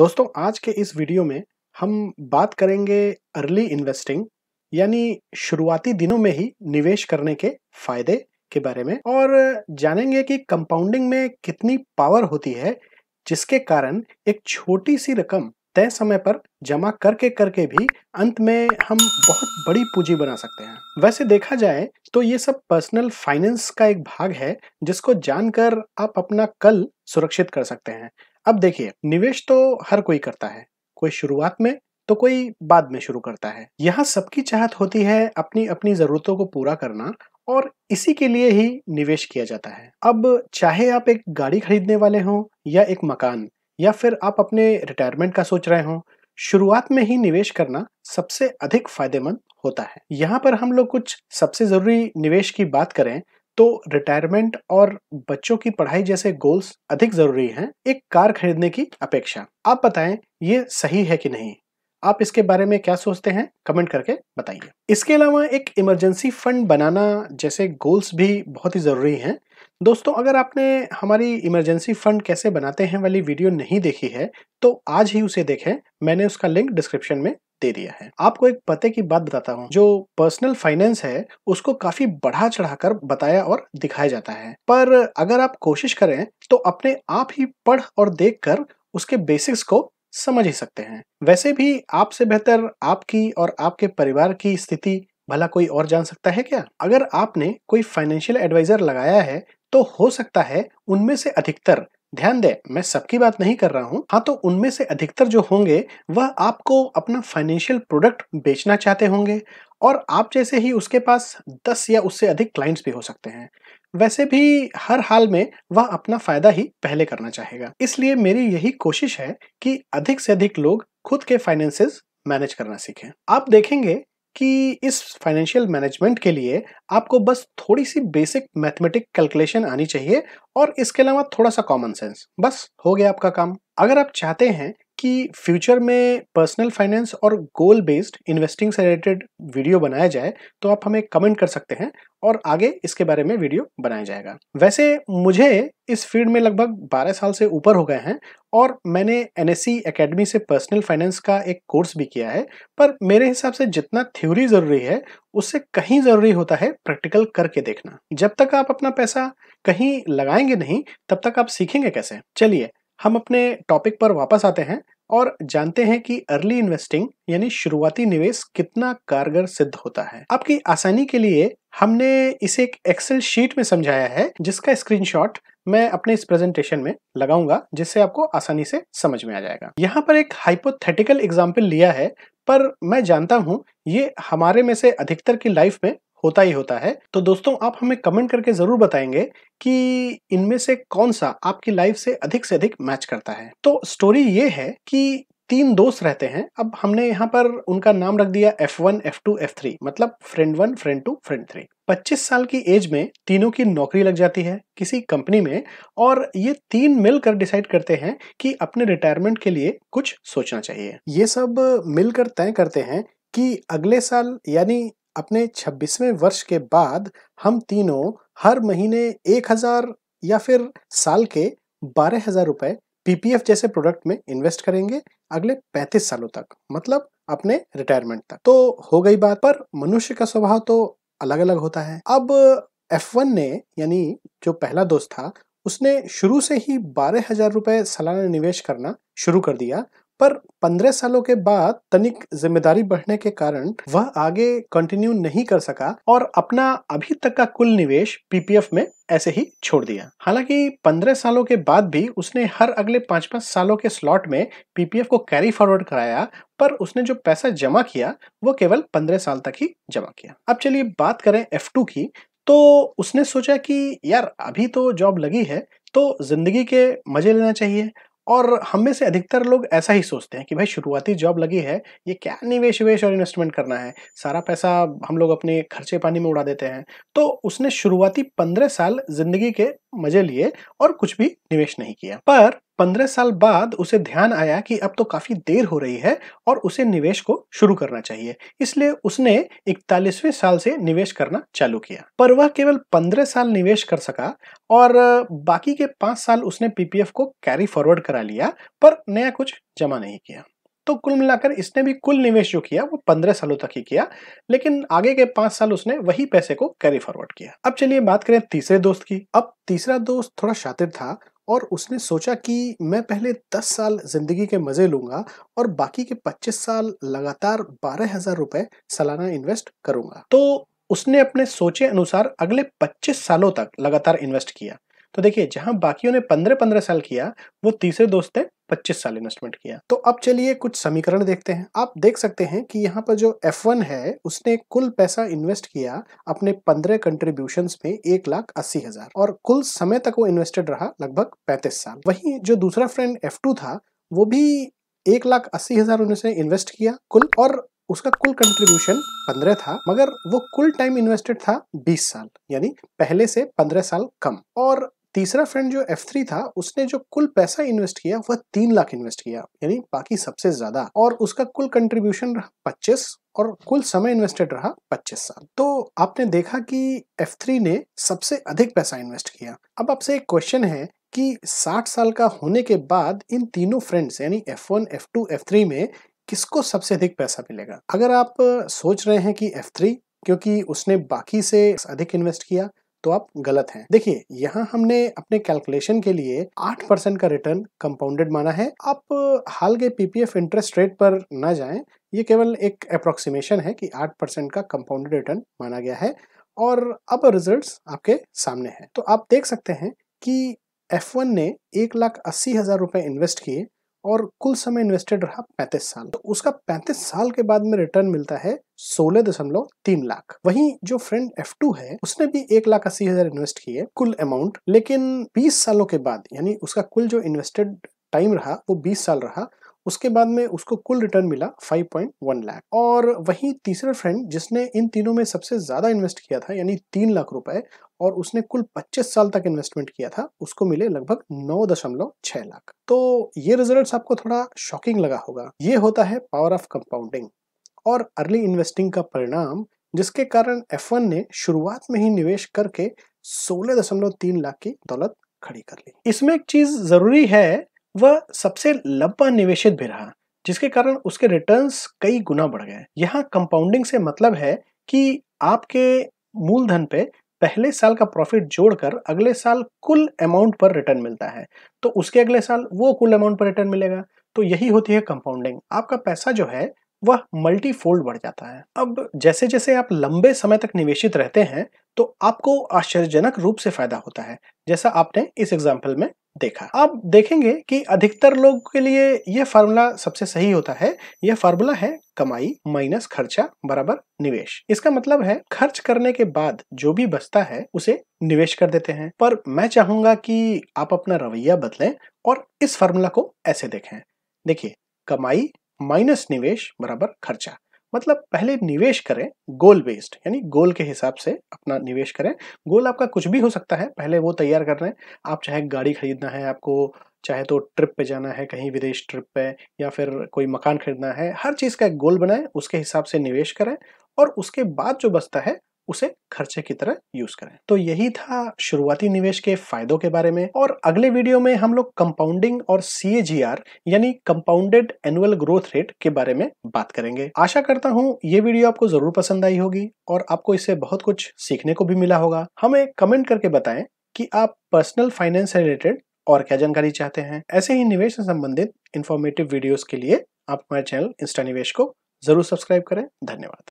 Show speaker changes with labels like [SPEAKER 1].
[SPEAKER 1] दोस्तों आज के इस वीडियो में हम बात करेंगे अर्ली इन्वेस्टिंग यानी शुरुआती दिनों में ही निवेश करने के फायदे के बारे में और जानेंगे कि कंपाउंडिंग में कितनी पावर होती है जिसके कारण एक छोटी सी रकम तय समय पर जमा करके करके भी अंत में हम बहुत बड़ी पूंजी बना सकते हैं वैसे देखा जाए तो ये सब पर्सनल फाइनेंस का एक भाग है जिसको जानकर आप अपना कल सुरक्षित कर सकते हैं अब देखिए निवेश तो हर कोई करता है कोई शुरुआत में तो कोई बाद में शुरू करता है यहाँ सबकी चाहत होती है अपनी अपनी ज़रूरतों को पूरा करना और इसी के लिए ही निवेश किया जाता है अब चाहे आप एक गाड़ी खरीदने वाले हों या एक मकान या फिर आप अपने रिटायरमेंट का सोच रहे हों शुरुआत में ही निवेश करना सबसे अधिक फायदेमंद होता है यहाँ पर हम लोग कुछ सबसे ज़रूरी निवेश की बात करें तो रिटायरमेंट और बच्चों की पढ़ाई जैसे गोल्स अधिक जरूरी हैं एक कार खरीदने की अपेक्षा आप बताएं ये सही है कि नहीं आप इसके बारे में क्या सोचते हैं कमेंट करके बताइए इसके अलावा एक इमरजेंसी फंड बनाना जैसे गोल्स भी बहुत ही ज़रूरी हैं दोस्तों अगर आपने हमारी इमरजेंसी फंड कैसे बनाते हैं वाली वीडियो नहीं देखी है तो आज ही उसे देखें मैंने उसका लिंक डिस्क्रिप्शन में दे दिया है आपको एक पते की बात बताता हूँ जो पर्सनल फाइनेंस है उसको काफी बढ़ा चढ़ाकर बताया और दिखाया जाता है पर अगर आप कोशिश करें तो अपने आप ही पढ़ और देख कर उसके बेसिक्स को समझ ही सकते हैं वैसे भी आपसे बेहतर आपकी और आपके परिवार की स्थिति भला कोई और जान सकता है क्या अगर आपने कोई फाइनेंशियल एडवाइजर लगाया है तो हो सकता है उनमें से अधिकतर ध्यान दे मैं सबकी बात नहीं कर रहा हूँ हाँ तो उनमें से अधिकतर जो होंगे वह आपको अपना फाइनेंशियल प्रोडक्ट बेचना चाहते होंगे और आप जैसे ही उसके पास 10 या उससे अधिक क्लाइंट्स भी हो सकते हैं वैसे भी हर हाल में वह अपना फायदा ही पहले करना चाहेगा इसलिए मेरी यही कोशिश है कि अधिक से अधिक लोग खुद के फाइनेंसेस मैनेज करना सीखें आप देखेंगे कि इस फाइनेंशियल मैनेजमेंट के लिए आपको बस थोड़ी सी बेसिक मैथमेटिक कैलकुलेशन आनी चाहिए और इसके अलावा थोड़ा सा कॉमन सेंस बस हो गया आपका काम अगर आप चाहते हैं कि फ्यूचर में पर्सनल फाइनेंस और गोल बेस्ड इन्वेस्टिंग से रिलेटेड वीडियो बनाया जाए तो आप हमें कमेंट कर सकते हैं और आगे इसके बारे में वीडियो बनाया जाएगा वैसे मुझे इस फील्ड में लगभग 12 साल से ऊपर हो गए हैं और मैंने एन एस सी से पर्सनल फाइनेंस का एक कोर्स भी किया है पर मेरे हिसाब से जितना थ्योरी ज़रूरी है उससे कहीं ज़रूरी होता है प्रैक्टिकल करके देखना जब तक आप अपना पैसा कहीं लगाएंगे नहीं तब तक आप सीखेंगे कैसे चलिए हम अपने टॉपिक पर वापस आते हैं और जानते हैं कि अर्ली इन्वेस्टिंग यानी शुरुआती निवेश कितना कारगर सिद्ध होता है आपकी आसानी के लिए हमने इसे एक एक्सेल शीट में समझाया है जिसका स्क्रीनशॉट मैं अपने इस प्रेजेंटेशन में लगाऊंगा जिससे आपको आसानी से समझ में आ जाएगा यहाँ पर एक हाइपोथेटिकल एग्जाम्पल लिया है पर मैं जानता हूँ ये हमारे में से अधिकतर की लाइफ में होता ही होता है तो दोस्तों आप हमें कमेंट करके ज़रूर बताएंगे कि इनमें से कौन सा आपकी लाइफ से अधिक से अधिक मैच करता है तो स्टोरी ये है कि तीन दोस्त रहते हैं अब हमने यहाँ पर उनका नाम रख दिया F1, F2, F3 मतलब friend one friend two friend three 25 साल की एज में तीनों की नौकरी लग जाती है किसी कंपनी में और ये तीन मिलकर डिसाइड करते हैं कि अपने रिटायरमेंट के लिए कुछ सोचना चाहिए ये सब मिलकर तय करते हैं कि अगले साल यानी अपने 26वें वर्ष के बाद हम तीनों हर महीने 1000 या फिर साल के 12000 रुपए पीपीएफ जैसे प्रोडक्ट में इन्वेस्ट करेंगे अगले 35 सालों तक मतलब अपने रिटायरमेंट तक तो हो गई बात पर मनुष्य का स्वभाव तो अलग अलग होता है अब वन ने यानी जो पहला दोस्त था उसने शुरू से ही बारह हजार रुपए सालाना निवेश करना शुरू कर दिया पर पंद्रह सालों के बाद तनिक जिम्मेदारी बढ़ने के कारण वह आगे कंटिन्यू नहीं कर सका और अपना अभी तक का कुल निवेश पीपीएफ में ऐसे ही छोड़ दिया हालांकि पंद्रह सालों के बाद भी उसने हर अगले पांच पांच सालों के स्लॉट में पीपीएफ को कैरी फॉरवर्ड कराया पर उसने जो पैसा जमा किया वो केवल पंद्रह साल तक ही जमा किया अब चलिए बात करें एफ की तो उसने सोचा कि यार अभी तो जॉब लगी है तो जिंदगी के मजे लेना चाहिए और हम में से अधिकतर लोग ऐसा ही सोचते हैं कि भाई शुरुआती जॉब लगी है ये क्या निवेश वेश और इन्वेस्टमेंट करना है सारा पैसा हम लोग अपने खर्चे पानी में उड़ा देते हैं तो उसने शुरुआती पंद्रह साल जिंदगी के मजे लिए और कुछ भी निवेश नहीं किया पर पंद्रह साल बाद उसे ध्यान आया कि अब तो काफ़ी देर हो रही है और उसे निवेश को शुरू करना चाहिए इसलिए उसने इकतालीसवें साल से निवेश करना चालू किया पर वह केवल पंद्रह साल निवेश कर सका और बाकी के पाँच साल उसने पीपीएफ को कैरी फॉरवर्ड करा लिया पर नया कुछ जमा नहीं किया तो कुल मिलाकर इसने भी कुल निवेश जो किया वो पंद्रह सालों तक ही किया लेकिन आगे के पांच साल उसने वही पैसे को कैरी फॉरवर्ड किया अब चलिए बात करें तीसरे दोस्त की अब तीसरा दोस्त थोड़ा शातिर था और उसने सोचा कि मैं पहले 10 साल ज़िंदगी के मज़े लूंगा और बाकी के 25 साल लगातार बारह हज़ार रुपए सालाना इन्वेस्ट करूंगा तो उसने अपने सोचे अनुसार अगले 25 सालों तक लगातार इन्वेस्ट किया तो देखिए जहां बाकियों ने पंद्रह पंद्रह साल किया वो तीसरे दोस्त ने पच्चीस साल इन्वेस्टमेंट किया तो अब चलिए कुछ समीकरण देखते हैं आप देख सकते हैं कि यहाँ पर जो F1 है उसने कुल पैसा इन्वेस्ट किया अपने पंद्रह कंट्रीब्यूशन में एक लाख अस्सी हजार और कुल समय तक वो इन्वेस्टेड रहा लगभग पैंतीस साल वही जो दूसरा फ्रेंड एफ था वो भी एक लाख अस्सी हजार उन्होंने इन्वेस्ट किया कुल और उसका कुल कंट्रीब्यूशन पंद्रह था मगर वो कुल टाइम इन्वेस्टेड था बीस साल यानी पहले से पंद्रह साल कम और तीसरा फ्रेंड जो F3 था उसने जो कुल पैसा इन्वेस्ट किया वह तीन लाख इन्वेस्ट किया यानी बाकी सबसे ज्यादा और उसका कुल कंट्रीब्यूशन रहा पच्चीस और कुल समय इन्वेस्टेड रहा पच्चीस साल तो आपने देखा कि F3 ने सबसे अधिक पैसा इन्वेस्ट किया अब आपसे एक क्वेश्चन है कि 60 साल का होने के बाद इन तीनों फ्रेंड्स यानी F1, F2, F3 में किसको सबसे अधिक पैसा मिलेगा अगर आप सोच रहे हैं कि F3 क्योंकि उसने बाकी से अधिक इन्वेस्ट किया तो आप गलत हैं देखिए यहाँ हमने अपने कैलकुलेशन के लिए 8 परसेंट का रिटर्न कंपाउंडेड माना है आप हाल के पीपीएफ इंटरेस्ट रेट पर ना जाएं ये केवल एक अप्रोक्सीमेशन है कि आठ परसेंट का कंपाउंडेड रिटर्न माना गया है और अब रिजल्ट्स आपके सामने हैं तो आप देख सकते हैं कि F1 ने एक लाख अस्सी हज़ार रुपए इन्वेस्ट किए और कुल समय इन्वेस्टेड रहा पैंतीस साल तो उसका पैंतीस साल के बाद में रिटर्न मिलता है सोलह दशमलव तीन लाख वहीं जो फ्रेंड एफ टू है उसने भी एक लाख अस्सी हजार इन्वेस्ट किए कुल अमाउंट लेकिन बीस सालों के बाद यानी उसका कुल जो इन्वेस्टेड टाइम रहा वो बीस साल रहा उसके बाद में उसको कुल रिटर्न मिला 5.1 लाख और वहीं तीसरा फ्रेंड जिसने इन तीनों में सबसे ज़्यादा इन्वेस्ट किया था यानी तीन लाख रुपए और उसने कुल 25 साल तक इन्वेस्टमेंट किया था उसको मिले लगभग नौ दशमलव छह लाख तो ये रिजल्ट आपको थोड़ा शॉकिंग लगा होगा ये होता है पावर ऑफ कंपाउंडिंग और अर्ली इन्वेस्टिंग का परिणाम जिसके कारण एफ ने शुरुआत में ही निवेश करके सोलह दशमलव तीन लाख की दौलत खड़ी कर ली इसमें एक चीज जरूरी है वह सबसे लंबा निवेशित भी रहा जिसके कारण उसके रिटर्न्स कई गुना बढ़ गए यहाँ कंपाउंडिंग से मतलब है कि आपके मूलधन पे पहले साल का प्रॉफिट जोड़कर अगले साल कुल अमाउंट पर रिटर्न मिलता है तो उसके अगले साल वो कुल अमाउंट पर रिटर्न मिलेगा तो यही होती है कंपाउंडिंग आपका पैसा जो है वह मल्टी फोल्ड बढ़ जाता है अब जैसे जैसे आप लंबे समय तक निवेशित रहते हैं तो आपको आश्चर्यजनक रूप से फायदा होता है जैसा आपने इस एग्जाम्पल में देखा आप देखेंगे कि अधिकतर लोगों के लिए यह फार्मूला सबसे सही होता है यह फार्मूला है कमाई माइनस खर्चा बराबर निवेश इसका मतलब है खर्च करने के बाद जो भी बचता है उसे निवेश कर देते हैं पर मैं चाहूंगा कि आप अपना रवैया बदलें और इस फार्मूला को ऐसे देखें देखिए कमाई माइनस निवेश बराबर खर्चा मतलब पहले निवेश करें गोल बेस्ड यानी गोल के हिसाब से अपना निवेश करें गोल आपका कुछ भी हो सकता है पहले वो तैयार कर रहे हैं आप चाहे गाड़ी खरीदना है आपको चाहे तो ट्रिप पे जाना है कहीं विदेश ट्रिप पे या फिर कोई मकान खरीदना है हर चीज़ का एक गोल बनाएं उसके हिसाब से निवेश करें और उसके बाद जो बचता है उसे खर्चे की तरह यूज करें तो यही था शुरुआती निवेश के फायदों के बारे में और अगले वीडियो में हम लोग कंपाउंडिंग और सी यानी कंपाउंडेड एनुअल ग्रोथ रेट के बारे में बात करेंगे आशा करता हूँ ये वीडियो आपको जरूर पसंद आई होगी और आपको इससे बहुत कुछ सीखने को भी मिला होगा हमें कमेंट करके बताएं कि आप पर्सनल फाइनेंस से रिलेटेड और क्या जानकारी चाहते हैं ऐसे ही निवेश से संबंधित इन्फॉर्मेटिव वीडियोस के लिए आप हमारे चैनल इंस्टा निवेश को जरूर सब्सक्राइब करें धन्यवाद